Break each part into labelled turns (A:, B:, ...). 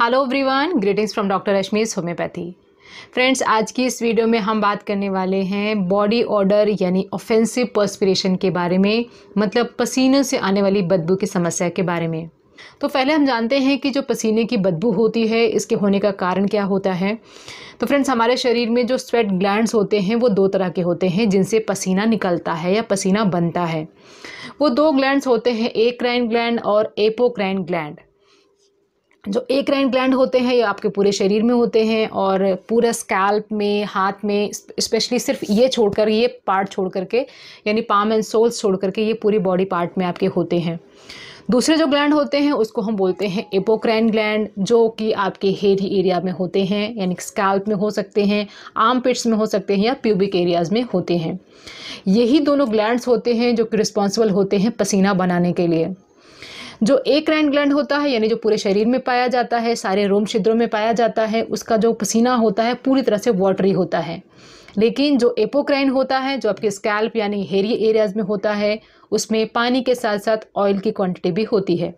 A: hello everyone greetings from doctor Rashmi's homeopathy friends आज की इस वीडियो में हम बात करने वाले हैं बॉडी ऑर्डर यानी ऑफेंसिव पर्सपिरेशन के बारे में मतलब पसीने से आने वाली बदबू की समस्या के बारे में तो पहले हम जानते हैं कि जो पसीने की बदबू होती है इसके होने का कारण क्या होता है तो फ्रेंड्स हमारे शरीर में जो स्वेट ग्लैंड्स होते हैं वो दो तरह के होते हैं जिनसे पसीना निकलता है या पसीना बनता है वो दो ग्लैंड्स होते हैं ए क्राइन ग्लैंड और एपोक्राइन ग्लैंड जो रैंड ग्लैंड होते हैं ये आपके पूरे शरीर में होते हैं और पूरा स्कैल्प में हाथ में स्पेशली सिर्फ ये छोड़कर ये पार्ट छोड़ करके यानी पाम एंड सोल्स छोड़ करके ये पूरे बॉडी पार्ट में आपके होते हैं दूसरे जो ग्लैंड होते हैं उसको हम बोलते हैं एपोक्रैन ग्लैंड जो कि आपके हेड एरिया में होते हैं यानी स्कैल्प में हो सकते हैं आर्म पिट्स में हो सकते हैं या प्यूबिक एरियाज़ में होते हैं यही दोनों ग्लैंड्स होते हैं जो कि रिस्पॉन्सिबल होते हैं पसीना बनाने के लिए जो एक रैंड ग्लैंड होता है यानी जो पूरे शरीर में पाया जाता है सारे रोम छिद्रों में पाया जाता है उसका जो पसीना होता है पूरी तरह से वाटरी होता है लेकिन जो एपोक्राइन होता है जो आपके स्कैल्प यानी हेरी एरियाज में होता है उसमें पानी के साथ साथ ऑयल की क्वांटिटी भी होती है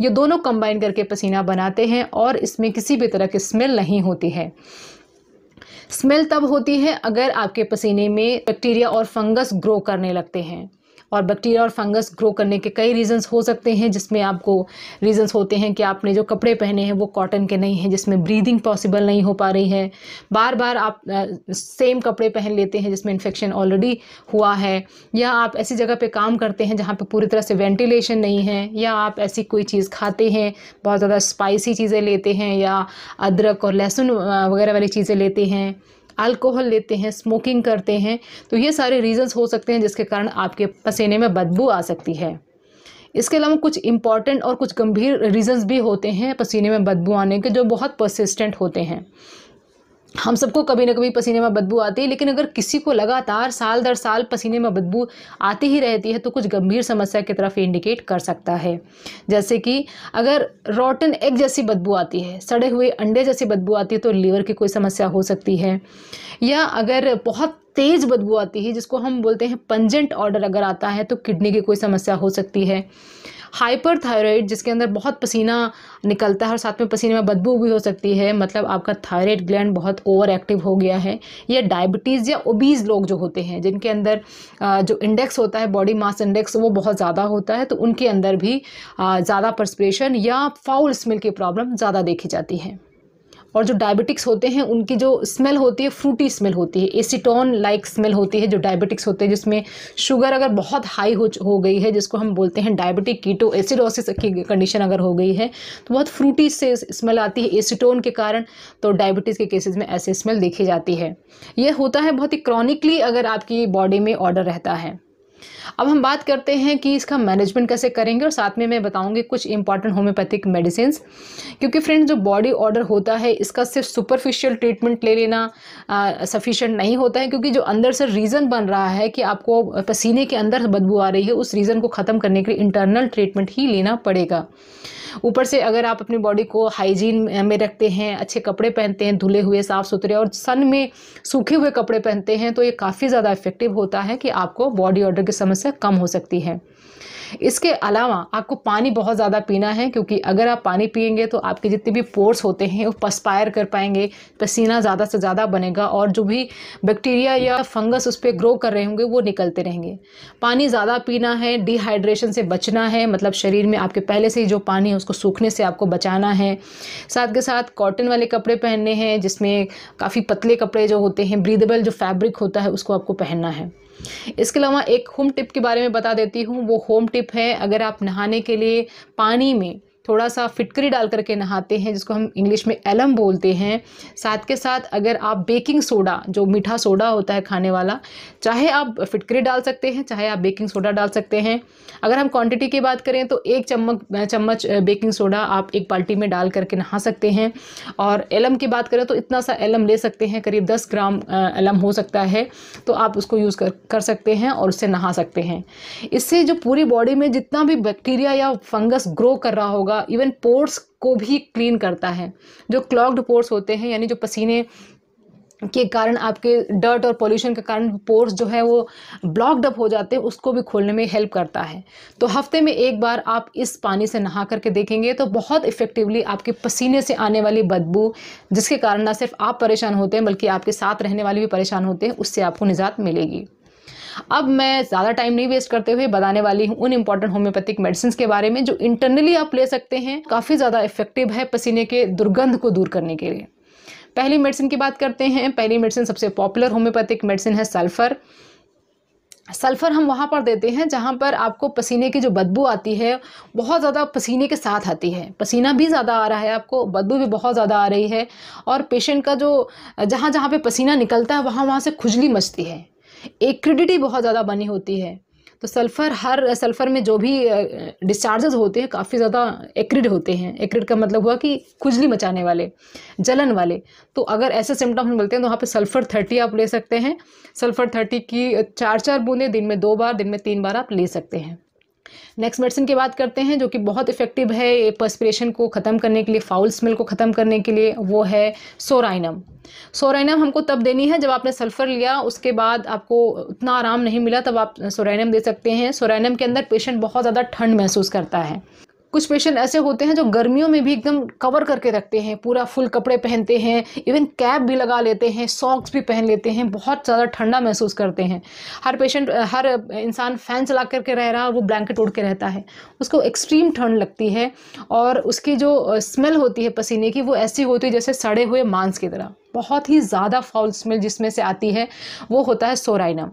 A: ये दोनों कंबाइन करके पसीना बनाते हैं और इसमें किसी भी तरह की स्मेल नहीं होती है स्मेल तब होती है अगर आपके पसीने में बैक्टीरिया और फंगस ग्रो करने लगते हैं और बैक्टीरिया और फंगस ग्रो करने के कई रीज़न्स हो सकते हैं जिसमें आपको रीज़न्स होते हैं कि आपने जो कपड़े पहने हैं वो कॉटन के नहीं हैं जिसमें ब्रीदिंग पॉसिबल नहीं हो पा रही है बार बार आप सेम कपड़े पहन लेते हैं जिसमें इन्फेक्शन ऑलरेडी हुआ है या आप ऐसी जगह पर काम करते हैं जहाँ पर पूरी तरह से वेंटिलेशन नहीं है या आप ऐसी कोई चीज़ खाते हैं बहुत ज़्यादा स्पाइसी चीज़ें लेते हैं या अदरक और लहसुन वगैरह वाली चीज़ें लेते हैं अल्कोहल लेते हैं स्मोकिंग करते हैं तो ये सारे रीज़न्स हो सकते हैं जिसके कारण आपके पसीने में बदबू आ सकती है इसके अलावा कुछ इंपॉर्टेंट और कुछ गंभीर रीज़न्स भी होते हैं पसीने में बदबू आने के जो बहुत परसिस्टेंट होते हैं हम सबको कभी ना कभी पसीने में बदबू आती है लेकिन अगर किसी को लगातार साल दर साल पसीने में बदबू आती ही रहती है तो कुछ गंभीर समस्या की तरफ इंडिकेट कर सकता है जैसे कि अगर रॉटन एग जैसी बदबू आती है सड़े हुए अंडे जैसी बदबू आती है तो लीवर की कोई समस्या हो सकती है या अगर बहुत तेज़ बदबू आती है जिसको हम बोलते हैं पंजेंट ऑर्डर अगर आता है तो किडनी की कोई समस्या हो सकती है हाइपर थायरॉयड जिसके अंदर बहुत पसीना निकलता है और साथ में पसीने में बदबू भी हो सकती है मतलब आपका थायराइड ग्लैंड बहुत ओवर एक्टिव हो गया है या डायबिटीज़ या ओबीज़ लोग जो होते हैं जिनके अंदर जो इंडेक्स होता है बॉडी मास इंडेक्स वो बहुत ज़्यादा होता है तो उनके अंदर भी ज़्यादा परस्परेशन या फाउल स्मेल की प्रॉब्लम ज़्यादा देखी जाती है और जो डायबिटिक्स होते हैं उनकी जो स्मेल होती है फ्रूटी स्मेल होती है एसीटोन लाइक स्मेल होती है जो डायबिटिक्स होते हैं जिसमें शुगर अगर बहुत हाई हो हो गई है जिसको हम बोलते हैं डायबिटिक कीटो एसिडोसिस की कंडीशन अगर हो गई है तो बहुत फ्रूटी से स्मेल आती है एसीटोन के कारण तो डायबिटीज़ के केसेज में ऐसे स्मेल देखी जाती है यह होता है बहुत ही क्रॉनिकली अगर आपकी बॉडी में ऑर्डर रहता है अब हम बात करते हैं कि इसका मैनेजमेंट कैसे करेंगे और साथ में मैं बताऊंगी कुछ इंपॉर्टेंट होम्योपैथिक मेडिसिन क्योंकि फ्रेंड जो बॉडी ऑर्डर होता है इसका सिर्फ सुपरफिशियल ट्रीटमेंट ले लेना सफिशेंट नहीं होता है क्योंकि जो अंदर से रीज़न बन रहा है कि आपको पसीने के अंदर बदबू आ रही है उस रीज़न को ख़त्म करने के लिए इंटरनल ट्रीटमेंट ही लेना पड़ेगा ऊपर से अगर आप अपनी बॉडी को हाइजीन में रखते हैं अच्छे कपड़े पहनते हैं धुले हुए साफ़ सुथरे और सन में सूखे हुए कपड़े पहनते हैं तो ये काफ़ी ज़्यादा इफेक्टिव होता है कि आपको बॉडी ऑर्डर की समस्या कम हो सकती है इसके अलावा आपको पानी बहुत ज़्यादा पीना है क्योंकि अगर आप पानी पियेंगे तो आपके जितने भी पोर्स होते हैं वो पस्पायर कर पाएंगे पसीना ज़्यादा से ज़्यादा बनेगा और जो भी बैक्टीरिया या फंगस उस पर ग्रो कर रहे होंगे वो निकलते रहेंगे पानी ज़्यादा पीना है डिहाइड्रेशन से बचना है मतलब शरीर में आपके पहले से ही जो पानी है उसको सूखने से आपको बचाना है साथ के साथ कॉटन वाले कपड़े पहनने हैं जिसमें काफ़ी पतले कपड़े जो होते हैं ब्रीदेबल जो फैब्रिक होता है उसको आपको पहनना है इसके अलावा एक होम टिप के बारे में बता देती हूँ वो होम टिप है अगर आप नहाने के लिए पानी में थोड़ा सा फिटकरी डाल करके नहाते हैं जिसको हम इंग्लिश में एलम बोलते हैं साथ के साथ अगर आप बेकिंग सोडा जो मीठा सोडा होता है खाने वाला चाहे आप फिटकरी डाल सकते हैं चाहे आप बेकिंग सोडा डाल सकते हैं अगर हम क्वांटिटी की बात करें तो एक चम्मच चम्मच बेकिंग सोडा आप एक बाल्टी में डाल करके नहा सकते हैं और एलम की बात करें तो इतना सा एलम ले सकते हैं करीब दस ग्राम एलम हो सकता है तो आप उसको यूज़ कर, कर सकते हैं और उससे नहा सकते हैं इससे जो पूरी बॉडी में जितना भी बैक्टीरिया या फंगस ग्रो कर रहा होगा इवन पोर्स को भी क्लीन करता है जो क्लॉग्ड पोर्स होते हैं यानी जो पसीने के कारण आपके डर्ट और पोल्यूशन के कारण पोर्स जो है वो ब्लॉक्ड अप हो जाते हैं उसको भी खोलने में हेल्प करता है तो हफ्ते में एक बार आप इस पानी से नहा करके देखेंगे तो बहुत इफ़ेक्टिवली आपके पसीने से आने वाली बदबू जिसके कारण ना सिर्फ आप परेशान होते हैं बल्कि आपके साथ रहने वाले भी परेशान होते हैं उससे आपको निजात मिलेगी अब मैं ज़्यादा टाइम नहीं वेस्ट करते हुए बताने वाली हूँ उन इंपॉर्टेंट होम्योपैथिक मेडिसिन के बारे में जो इंटरनली आप ले सकते हैं काफ़ी ज़्यादा इफेक्टिव है पसीने के दुर्गंध को दूर करने के लिए पहली मेडिसिन की बात करते हैं पहली मेडिसिन सबसे पॉपुलर होम्योपैथिक मेडिसिन है सल्फ़र सल्फ़र हम वहाँ पर देते हैं जहाँ पर आपको पसीने की जो बदबू आती है बहुत ज़्यादा पसीने के साथ आती है पसीना भी ज़्यादा आ रहा है आपको बदबू भी बहुत ज़्यादा आ रही है और पेशेंट का जो जहाँ जहाँ पे पसीना निकलता है वहाँ वहाँ से खुजली मचती है एक्रिडिटी बहुत ज़्यादा बनी होती है तो सल्फ़र हर सल्फ़र में जो भी डिस्चार्जेस होते हैं काफ़ी ज़्यादा एक्रिड होते हैं एक्रिड का मतलब हुआ कि खुजली मचाने वाले जलन वाले तो अगर ऐसे सिम्टम्स हम बोलते हैं तो वहाँ पे सल्फ़र थर्टी आप ले सकते हैं सल्फ़र थर्टी की चार चार बूंदें दिन में दो बार दिन में तीन बार आप ले सकते हैं नेक्स्ट मेडिसिन की बात करते हैं जो कि बहुत इफेक्टिव है पर्सपिरेशन को ख़त्म करने के लिए फाउल स्मेल को ख़त्म करने के लिए वो है सोराइनम सोराइनम हमको तब देनी है जब आपने सल्फ़र लिया उसके बाद आपको उतना आराम नहीं मिला तब आप सोराइनम दे सकते हैं सोराइनम के अंदर पेशेंट बहुत ज़्यादा ठंड महसूस करता है कुछ पेशेंट ऐसे होते हैं जो गर्मियों में भी एकदम कवर करके रखते हैं पूरा फुल कपड़े पहनते हैं इवन कैप भी लगा लेते हैं सॉक्स भी पहन लेते हैं बहुत ज़्यादा ठंडा महसूस करते हैं हर पेशेंट हर इंसान फ़ैन चला करके रह रहा है और वो ब्लैंकेट उड़ के रहता है उसको एक्सट्रीम ठंड लगती है और उसकी जो स्मेल होती है पसीने की वो ऐसी होती है जैसे सड़े हुए मांस की तरह बहुत ही ज़्यादा फॉल स्मेल जिसमें से आती है वो होता है सोराइना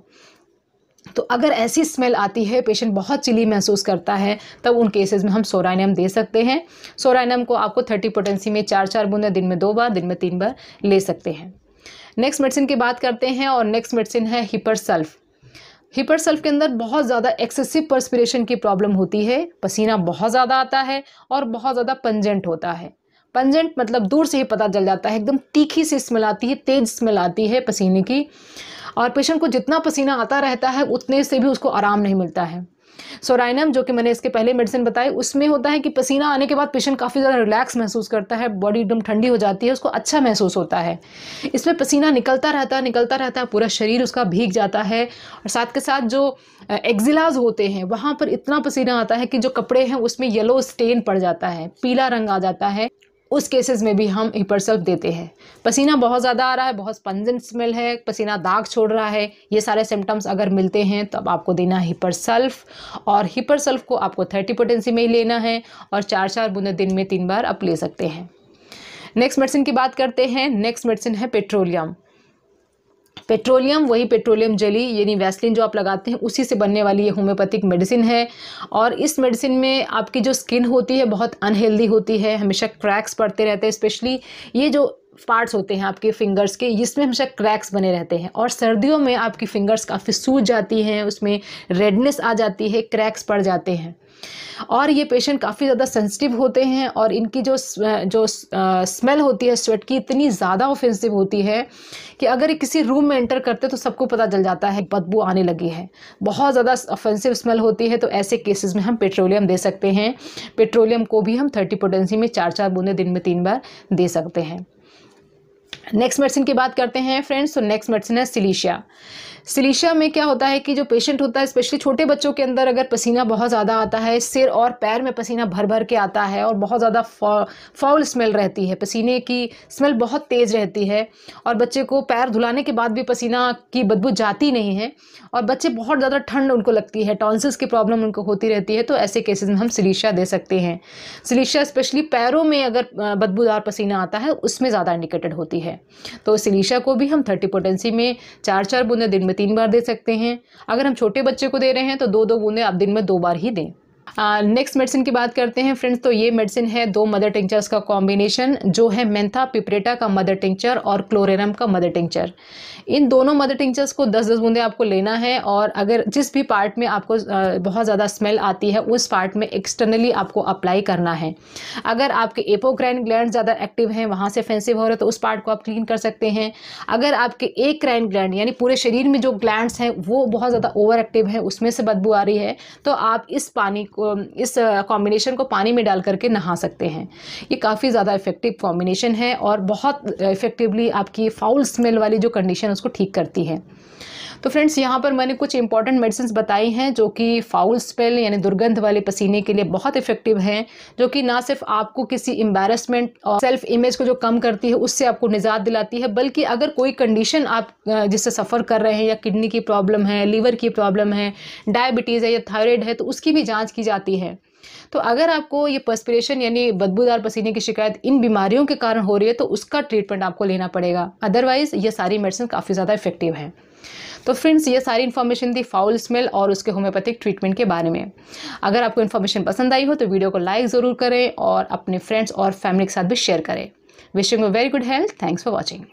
A: तो अगर ऐसी स्मेल आती है पेशेंट बहुत चिली महसूस करता है तब उन केसेस में हम सोराइनम दे सकते हैं सोराइनम को आपको थर्टी पोटेंसी में चार चार बूंदें दिन में दो बार दिन में तीन बार ले सकते हैं नेक्स्ट मेडिसिन की बात करते हैं और नेक्स्ट मेडिसिन है हिपरसल्फ हिपर सेल्फ के अंदर बहुत ज़्यादा एक्सेसिव परस्पिरेशन की प्रॉब्लम होती है पसीना बहुत ज़्यादा आता है और बहुत ज़्यादा पंजेंट होता है पंजेंट मतलब दूर से ही पता चल जाता है एकदम तीखी सी स्मेल आती है तेज स्मेल आती है पसीने की और पेशेंट को जितना पसीना आता रहता है उतने से भी उसको आराम नहीं मिलता है सोराइनम जो कि मैंने इसके पहले मेडिसिन बताई उसमें होता है कि पसीना आने के बाद पेशेंट काफ़ी ज़्यादा रिलैक्स महसूस करता है बॉडी एकदम ठंडी हो जाती है उसको अच्छा महसूस होता है इसमें पसीना निकलता रहता है निकलता रहता है पूरा शरीर उसका भीग जाता है और साथ के साथ जो एग्जिलाज होते हैं वहाँ पर इतना पसीना आता है कि जो कपड़े हैं उसमें येलो स्टेन पड़ जाता है पीला रंग आ जाता है उस केसेस में भी हम हिपरसल्फ देते हैं पसीना बहुत ज़्यादा आ रहा है बहुत पंजन स्मेल है पसीना दाग छोड़ रहा है ये सारे सिम्टम्स अगर मिलते हैं तो अब आपको देना है हिपरसल्फ और हिपरसल्फ को आपको थर्टी पोटेंसी में ही लेना है और चार चार बुने दिन में तीन बार आप ले सकते हैं नेक्स्ट मेडिसिन की बात करते हैं नेक्स्ट मेडिसिन है पेट्रोलियम पेट्रोलियम वही पेट्रोलियम जली यानी वैसलिन जो आप लगाते हैं उसी से बनने वाली ये होम्योपैथिक मेडिसिन है और इस मेडिसिन में आपकी जो स्किन होती है बहुत अनहेल्दी होती है हमेशा क्रैक्स पड़ते रहते हैं स्पेशली ये जो पार्ट्स होते हैं आपके फिंगर्स के इसमें हमेशा क्रैक्स बने रहते हैं और सर्दियों में आपकी फिंगर्स काफ़ी सूज जाती हैं उसमें रेडनेस आ जाती है क्रैक्स पड़ जाते हैं और ये पेशेंट काफ़ी ज़्यादा सेंसिटिव होते हैं और इनकी जो जो स्मेल होती है स्वेट की इतनी ज़्यादा ऑफेंसिव होती है कि अगर ये किसी रूम में एंटर करते तो सबको पता चल जाता है बदबू आने लगी है बहुत ज़्यादा ऑफेंसिव स्मेल होती है तो ऐसे केसेस में हम पेट्रोलियम दे सकते हैं पेट्रोलियम को भी हम थर्टी पोटेंसी में चार चार बूंदे दिन में तीन बार दे सकते हैं नेक्स्ट मेडिसिन की बात करते हैं फ्रेंड्स तो नेक्स्ट मेडिसिन है सिलीशिया सिलीशिया में क्या होता है कि जो पेशेंट होता है स्पेशली छोटे बच्चों के अंदर अगर पसीना बहुत ज़्यादा आता है सिर और पैर में पसीना भर भर के आता है और बहुत ज़्यादा फाउल स्मेल रहती है पसीने की स्मेल बहुत तेज़ रहती है और बच्चे को पैर धुलाने के बाद भी पसीना की बदबू जाती नहीं है और बच्चे बहुत ज़्यादा ठंड उनको लगती है टॉन्सिल्स की प्रॉब्लम उनको होती रहती है तो ऐसे केसेस में हम सिलीशिया दे सकते हैं सिलीशिया स्पेशली पैरों में अगर बदबूदार पसीना आता है उसमें ज़्यादा इंडिकेटेड होती है तो सिलीशिया को भी हम थर्टी पोटेंसी में चार चार बूंदे दिन में तीन बार दे सकते हैं अगर हम छोटे बच्चे को दे रहे हैं तो दो दो बूंदें आप दिन में दो बार ही दें नेक्स्ट मेडिसिन की बात करते हैं फ्रेंड्स तो ये मेडिसिन है दो मदर टिंक्चर्स का कॉम्बिनेशन जो है मेंथा पिपरेटा का मदर टिंक्चर और क्लोरेरम का मदर टिंक्चर इन दोनों मदर टिंक्चर्स को दस दस बूंदे आपको लेना है और अगर जिस भी पार्ट में आपको बहुत ज़्यादा स्मेल आती है उस पार्ट में एक्सटर्नली आपको अप्लाई करना है अगर आपके एपोक्राइन ग्लैंड ज़्यादा एक्टिव हैं वहाँ से फेंसिव हो रहे तो उस पार्ट को आप क्लीन कर सकते हैं अगर आपके एक क्राइन ग्लैंड यानी पूरे शरीर में जो ग्लैंड्स हैं वो बहुत ज़्यादा ओवर एक्टिव है उसमें से बदबू आ रही है तो आप इस पानी को इस कॉम्बिनेशन को पानी में डाल करके नहा सकते हैं ये काफ़ी ज़्यादा इफेक्टिव कॉम्बिनेशन है और बहुत इफेक्टिवली आपकी फाउल स्मेल वाली जो कंडीशन है उसको ठीक करती है तो फ्रेंड्स यहाँ पर मैंने कुछ इंपॉर्टेंट मेडिसिन बताई हैं जो कि फाउल स्पेल यानी दुर्गंध वाले पसीने के लिए बहुत इफेक्टिव हैं जो कि ना सिर्फ आपको किसी एम्बेरसमेंट और सेल्फ इमेज को जो कम करती है उससे आपको निजात दिलाती है बल्कि अगर कोई कंडीशन आप जिससे सफ़र कर रहे हैं या किडनी की प्रॉब्लम है लीवर की प्रॉब्लम है डायबिटीज़ है या थायरॉयड है तो उसकी भी जाँच की जाती है तो अगर आपको ये पर्सपिरेशन यानी बदबूदार पसीने की शिकायत इन बीमारियों के कारण हो रही है तो उसका ट्रीटमेंट आपको लेना पड़ेगा अदरवाइज़ ये सारी मेडिसिन काफ़ी ज़्यादा इफेक्टिव हैं तो फ्रेंड्स ये सारी इन्फॉर्मेशन थी फाउल स्मेल और उसके होम्योपैथिक ट्रीटमेंट के बारे में अगर आपको इन्फॉर्मेशन पसंद आई हो तो वीडियो को लाइक ज़रूर करें और अपने फ्रेंड्स और फैमिली के साथ भी शेयर करें wishing you very good health thanks for watching